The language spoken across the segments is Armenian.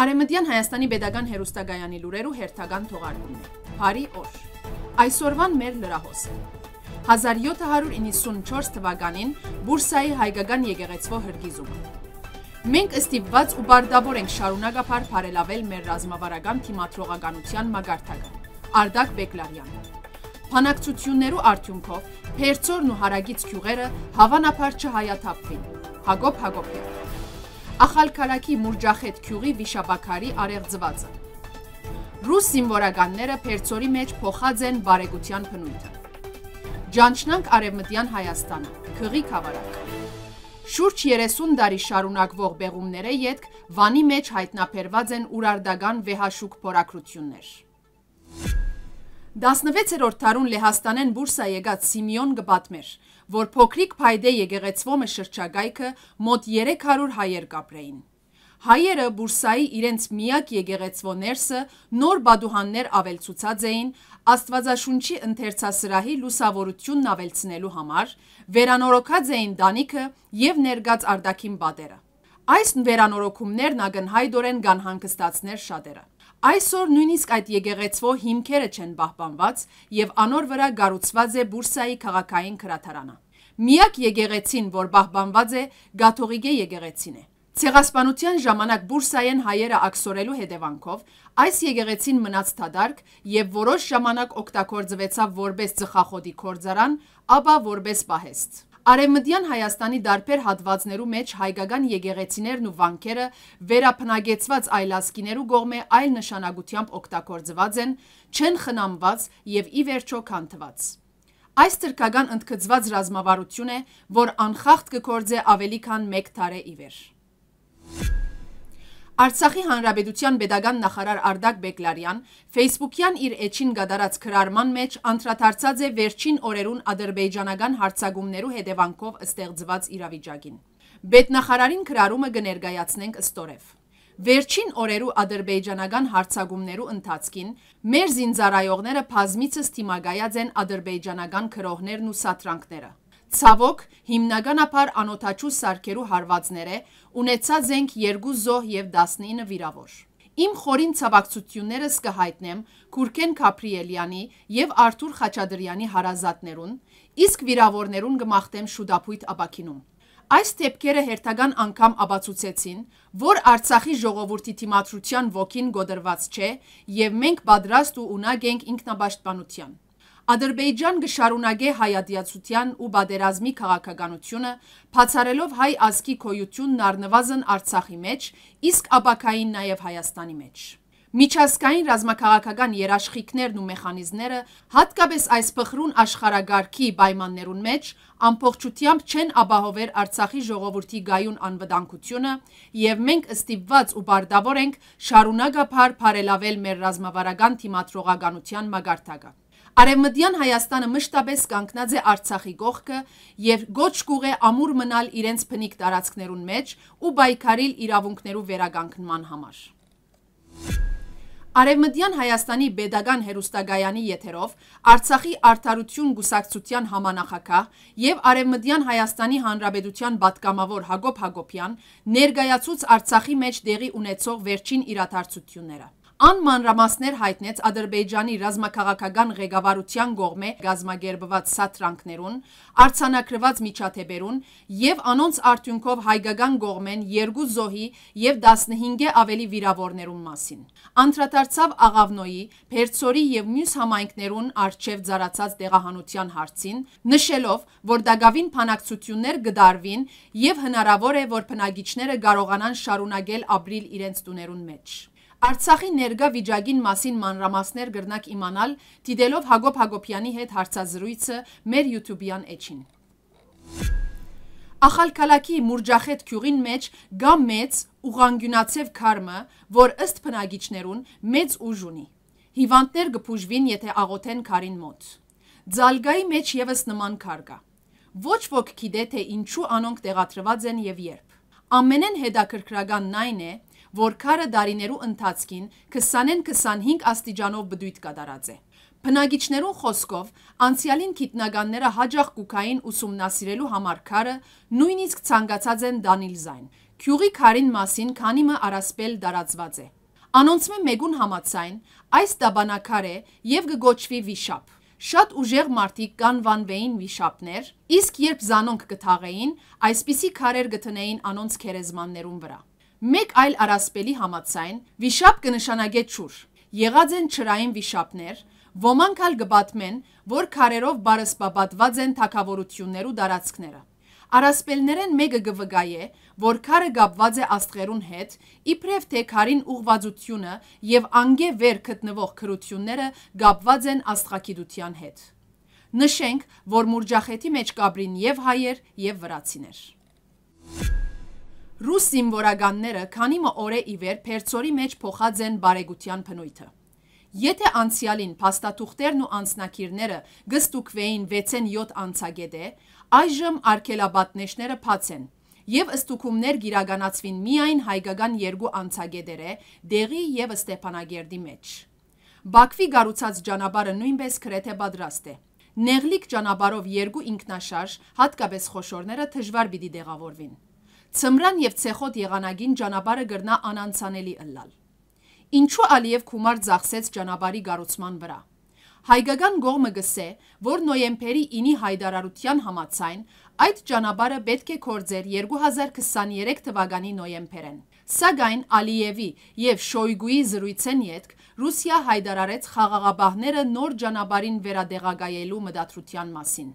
Արեմտյան Հայաստանի Պետական Հերոստագայանի լուրերու հերթական թողարկումն է։ Բարի օր։ Այսօրվան մեր լրահոսը։ 1794 թվականին Բուրսայի հայկական եկեղեցվո հրկիզումը։ Մենք ստիպված ու բարդավոր ենք շարունակապար բարելավել մեր ռազմավարական թիմադրողականության մագարտակը։ Արդակ Բեկլարյան։ Փանակցություններու արդյունքով Փերծորն ու հարագից քյուղերը հավանաբար չհայաթափվին։ Հակոբ Հակոբյան։ Ախալքարակի Մուրջախետ քյուղի վիշապաքարի արեղձվածը։ Ռուս զինվորականները Փերծորի մեջ փոխած են բարեկության փնույթը։ Ջանչնանք արևմտյան Հայաստանը, քղի խավարակ։ Շուրջ 30 տարի շարունակվող բեղումները յետք Վանի մեջ հայտնաբերված են ուրարդական վեհաշուկ փորակրություններ։ 16-րդ տարուն Լեհաստանեն բուրսա եկած Սիմեոն գբատմեր, որ փոքրիկ փայտե եկեղեցվոմը շրջագայքը մոտ 300 հայեր կապրեին։ Հայերը բուրսայի իրենց միակ եկեղեցվո ներսը նոր բադուհաններ ավելցուցած էին Աստվածաշունչի ընթերցասրահի լուսավորությունն ավելցնելու համար, վերանորոգած էին դանիքը եւ ներգած արդակին բադերը։ Այս վերանորոգումներն ագնհայդորեն գանհանգստացներ շատերը։ Այսօր նույնիսկ այդ եկեղեցվո հիմքերը չեն պահպանված եւ անոր վրա գառուցված է Բուրսայի քաղաքային քրատարանը։ Միակ եկեղեցին, որ պահպանված է, Գաթողիկե եկեղեցին է։ Ցեղասպանության ժամանակ Բուրսայեն հայերը աքսորելու հետևանքով այս եկեղեցին մնաց թադարք եւ որոշ ժամանակ օգտագործվեցավ որպես ծխախոտի կորձարան, ապա որպես պահեստ։ Արևմտյան Հայաստանի դարբեր հատվածներու մեջ հայկական եկեղեցիներն ու վանքերը վերապնագեցված այլասկիներու կողմ է այլ նշանակությամբ օգտագործված են, չեն խնամված եւ ի վերջո քանդված։ Այս թրկական ընդգծված ռազմավարություն է, որ անխախտ կգործե ավելի քան 1 տարե ի վեր։ Արցախի Հանրապետության Պետական նախարար Արդակ Բեկլարյան Facebook-յան իր էջին գդարած քրարման մեջ անդրադարձած է վերջին օրերուն ադրբեջանական հարցակումներու հետևանքով ստեղծված իրավիճակին։ Պետնախարարին քրարումը կներկայացնենք ստորև։ Վերջին օրերու ադրբեջանական հարցակումներու ընթացքին մեր զինծառայողները բազմիցս թիմակայած են ադրբեջանական քրողներն ու սատրանքները։ Ցավոք, հիմնականաբար անօթաչու սարքերու հարվածները ունեցած ենք 2 զոհ եւ 19 վիրավոր։ Իմ խորին ցավակցություններս կհայտնեմ Քուրքեն Քապրիելյանի եւ Արթուր Խաչադրյանի հարազատներուն, իսկ վիրավորներուն գմախտեմ շուտապույտ ապակինում։ Այս դեպքերը հերթական անգամ ապացուցեցին, որ Արցախի ժողովրդի թիմադրության ոգին գոդրված չէ եւ մենք պատրաստ ու ունակ ենք ինքնաբաշտպանության։ Ադրբեջան գշարունակե հայատյացության ու բادرազմի քաղաքականությունը, բացառելով հայ ազգի գոյությունն առնվազն Արցախի մեջ, իսկ ապակային նաև Հայաստանի մեջ։ Միջազգային ռազմաքաղաքական երաշխիքներն ու մեխանիզմները, հատկապես այս փխրուն աշխարհագարքի պայմաններուն մեջ, ամբողջությամբ չեն ապահովեր Արցախի ժողովրդի գայուն անվտանգությունը, եւ մենք ստիպված ու բարդավոր ենք շարունակապար բարելավել մեր ռազմավարական թիմադրողականության մագարտակը։ Արևմտյան Հայաստանը մշտապես կանգնած է Արցախի կողքը եւ գոչ կուղ է ամուր մնալ իրենց փնիկ տարածքներուն մեջ ու պայքարիլ իրավունքներու վերագանքնման համար։ Արևմտյան Հայաստանի Պետական հերոստագայանի եթերով Արցախի Արդարություն գուսակցության համանախակահ եւ Արևմտյան Հայաստանի Հանրապետության պատգամավոր Հակոբ Հակոբյան ներկայացուց Արցախի մեջ դեղի ունեցող վերջին իրադարձությունները անմանրամասներ հայտնեց Ադրբեջանի ռազմաքաղաքական ղեկավարության կողմէ գազմագերբված սատրանքներուն, արցանակրված միջաթեպերուն եւ անոնց արդյունքով հայկական կողմեն երկու զոհի եւ 15-ը ավելի վիրավորներուն մասին։ Անդրադարձավ Աղավնոյի, Փերցորի եւ մյուս համայնքներուն արչեւ զարացած տեղահանության հարցին, նշելով, որ դակավին փանակցություններ կդարվին եւ հնարավոր է, որ բնակիչները կարողանան շարունակել ապրիլ իրենց տուներուն մեջ։ Արցախի ներգա վիճակին մասին մանրամասներ գրնակ իմանալ, դիտելով Հակոբ Հակոբյանի հետ հարցազրույցը մեր YouTube-յան էջին։ Ախալքալակի Մուրջախետ գյուղին մեջ գա մեծ ուղանգյունացև քարմը, որ ըստ փնագիչներուն մեծ ուժ ունի։ Հիվանդներ գփուժվին, եթե աղոթեն քարին մոտ։ Ձալգայի մեջ եւս նման քար կա։ Ոչ ոք գիտե թե ինչու անոնք տեղադրված են եւ երբ։ Ամենեն հետաքրքրական նայն է, որ քարը դարիներու ընթացքին 20-25 աստիճանով բդույթ կատարած է։ Բնագիչներուն խոսքով, անցյալին քիտնականները հաջող կուկային ուսումնասիրելու համար քարը նույնիսկ ցանկացած են դանիլ զայն։ Քյուղի քարին մասին քանի մը արասպել դարածված է։ Անոնցմե մեգուն համացայն այս տաբանակար է եւ գոչվի վիշապ։ Շատ ուժեղ մարդիկ կան վանվեին վիշապներ, իսկ երբ զանոնք կթաղեին, այսպիսի քարեր գտնեին անոնց քերեզմաններուն վրա մեկ այլ առասպելի համացայն վիշապ կնշանագե ճուր։ Եղած են չրային վիշապներ, ոմանք ալ գբատմեն, որ քարերով բարսպաբատված են թակավորություններ ու դարածքները։ Արասպելներեն մեկը գվգայե, որ քարը գապված է աստղերուն հետ, իբրև թե քարին ուղվածությունը եւ անգե վեր գտնվող քրությունները գապված են աստղագիտության հետ։ Նշենք, որ մուրջախետի մեջ կաբրին եւ հայեր եւ վրացիներ։ Ռուս զինվորականները քանի մը օրե ի վեր Փերծորի մեջ փոխած են բարեգության փնույթը։ Եթե անցյալին փաստաթուղթերն ու անցնակիրները գստուկվեին 6-7 անցագեդե, այժմ արկելաբատնեշները փացեն եւ ըստուկումներ գիրականացվին միայն հայկական երկու անցագեդերը՝ Դեղի եւ Ստեփանագերդի մեջ։ Բաքվի գառուցած ճանապարհը նույնպես քրեթե պատրաստ է։ Նեղլիկ ճանապարհով երկու ինքնաշարժ, հատկապես խոշորները դժվար պիտի դեղավորվին։ Ցմրան եւ ցեխոտ եղանագին ճանապարհը գրնա անանցանելի ըլլալ։ Ինչու Ալիև Քումար ծախսեց ճանապարհի գառուցման վրա։ Հայկական գողմը գսե, որ նոյեմբերի 9-ի հայդարարության համաձայն այդ ճանապարհը պետք է կորձեր 2023 թվականի նոյեմբերին։ Սակայն Ալիևի եւ Շոյգուի զրույցեն յետք Ռուսիա հայտարարեց խաղաղապահները նոր ճանապարհին վերադեղագայելու մտադրության մասին։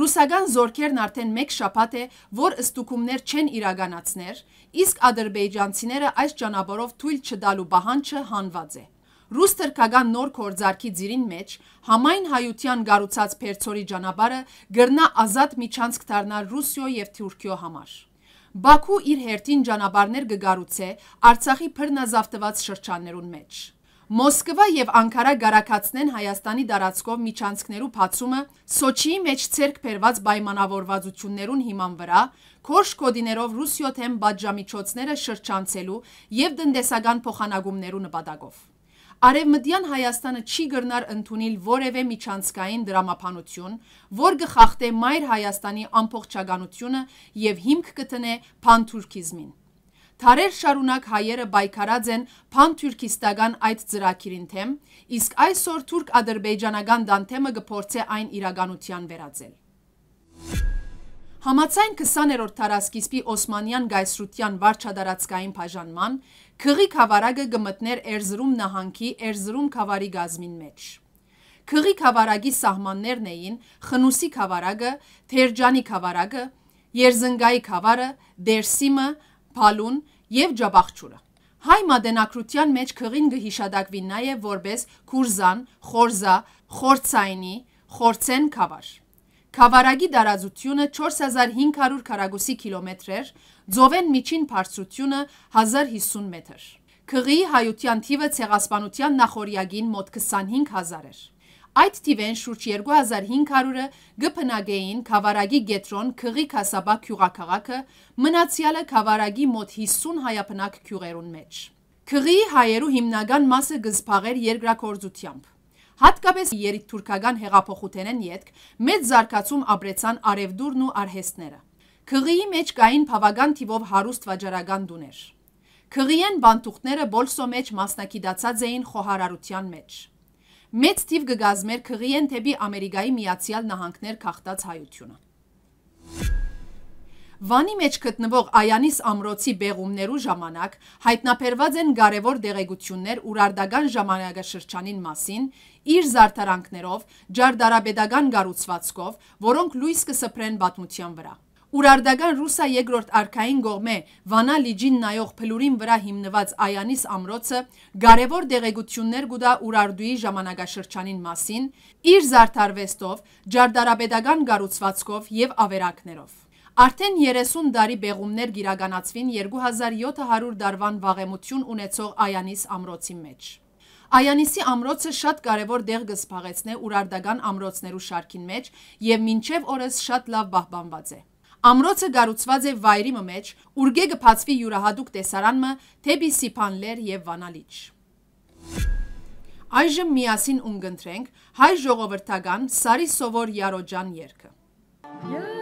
Ռուսական զորքերն արդեն մեկ շաբաթ է, որ ըստուկումներ չեն իրականացներ, իսկ ադրբեջանցիները այս ճանապարհով թույլ չդալու բանջը հանված է։ Ռուս թրկական նոր կորձարքի ծիրին մեջ համայն հայության գառուցած Փերցորի ճանապարհը գրնա ազատ միջանցք դառնալ Ռուսիո եւ Թուրքիո համար։ Բաքու իր հերթին ճանապարհներ կգառուցե Արցախի բռնազավթված շրջաններուն մեջ։ Մոսկվա և անգարա գարակացնեն Հայաստանի դարացքով միջանցքներու պացումը Սոչիի մեջ ծերկ պերված բայմանավորվածություններուն հիման վրա, կորշ կոդիներով ռուսյոթեմ բաջամիջոցները շրջանցելու և դնդեսական փոխանագումներու նպատակով։ Արևմտյան Հայաստանը չի գրնար ընդունիլ որև է միջանցկային դրամապանություն, որ գխախտե մայր Հայաստանի ամպողջագանությունը և հիմք կտնե պանթուրքիզմին։ Թարեր շարունակ հայերը բայքարած են պանթյուրքիստական այդ ծրակիրին թեմ, իսկ այսօր թուրք-ադրբեջանական դանթեմը գպործե այն իրագանության վերածել։ Համացայն 20-րդ տարասկիսպի Օսմանյան գայսրության վարչադարացկային պաժանման, կղի կավարագը գմտներ էրզրում նահանքի էրզրում կավարի գազմին մեջ։ Կղի կավարագի սահմաններն էին խնուսի կավարագը, թերջանի կավարագը, երզնգայի կավարը, դերսիմը, Փալուն եւ Ջաբախչուրը։ Հայ մատենակրության մեջ քղին գհիշադակվի նաև որպես Քուրզան, Խորզա, Խորցայնի, Խորցեն քավար։ Քավարագի տարածությունը 4500 քառակուսի կիլոմետրեր, ծովեն միջին բարձրությունը 1050 մետր։ Քղի հայության թիվը ցեղասպանության նախորյակին մոտ 25000 էր։ Այդ թիվեն շուրջ 2500-ը գպնագեին Քավարագի գետրոն քղի Քասաբա քյուղաքաղաքը, մնացյալը Քավարագի մոտ 50 հայապնակ քյուղերուն մեջ։ Քղի հայերու հիմնական մասը գզփաղեր երկրակորձությամբ։ Հատկապես երիտթուրքական հեղափոխութենեն յետք մեծ զարգացում ապրեցան արևդուրն ու արհեստները։ Քղիի մեջ կային բավական թիվով հարուստ վաճառական դուներ։ Քղիեն բանտուղները բոլսո մեջ մասնակիցած էին խոհարարության մեջ մեծ թիվ գգազմեր կղի են թեպի ամերիկայի միացյալ նահանքներ կաղթած հայությունը։ Վանի մեջ գտնվող Այանիս ամրոցի բեղումներու ժամանակ հայտնաբերված են կարևոր դեղեցություններ ուրարդական ժամանակաշրջանին մասին, իր զարդարանքներով, ջարդարաբեդական գառուցվածքով, որոնք լույս կսփրեն պատմության վրա։ Ուրարդական Ռուսա երկրորդ արքային գողմե Վանա լիջին նայող փլուրին վրա հիմնված Այանիս ամրոցը կարևոր դեղեցություններ գուտա Ուրարդուի ժամանակաշրջանին մասին իր զարդարվեստով, ջարդարապետական կառուցվածքով եւ ավերակներով։ Արդեն 30 տարի բեղումներ գիրականացվին 2700 դարվան վաղեմություն ունեցող Այանիս ամրոցի մեջ։ Այանիսի ամրոցը շատ կարևոր դեղ գսպաղեցն է ուրարդական ամրոցներու շարքին մեջ և մինչև օրս շատ լավ բահբանված է։ Ամրոցը գառուցված է վայրի մեջ, ուրգե գփածվի յուրահատուկ տեսարանմը թեպի Սիփանլեր եւ Վանալիչ։ Այժմ միասին ունգընտրենք հայ ժողովրդական Սարի Սովոր Յարոջան երգը։ Yeah.